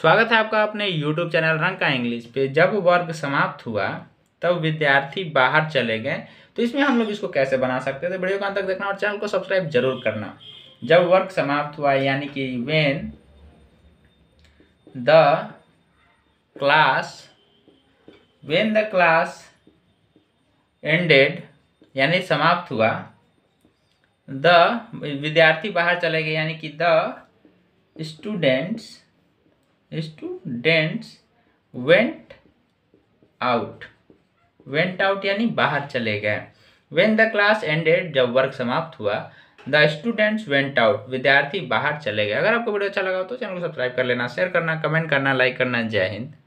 स्वागत है आपका अपने YouTube चैनल रंग का इंग्लिश पे जब वर्ग समाप्त हुआ तब विद्यार्थी बाहर चले गए तो इसमें हम लोग इसको कैसे बना सकते थे वीडियो को अंत तक देखना और चैनल को सब्सक्राइब जरूर करना जब वर्ग समाप्त हुआ यानी कि when the class when the class ended यानी समाप्त हुआ द विद्यार्थी बाहर चले गए यानी कि the students students went out went out यानी बाहर चले गए वेन द क्लास एंडेड जब वर्क समाप्त हुआ द स्टूडेंट्स वेंट आउट विद्यार्थी बाहर चले गए अगर आपको वीडियो अच्छा लगा हो तो चैनल को सब्सक्राइब कर लेना शेयर करना कमेंट करना लाइक करना जय हिंद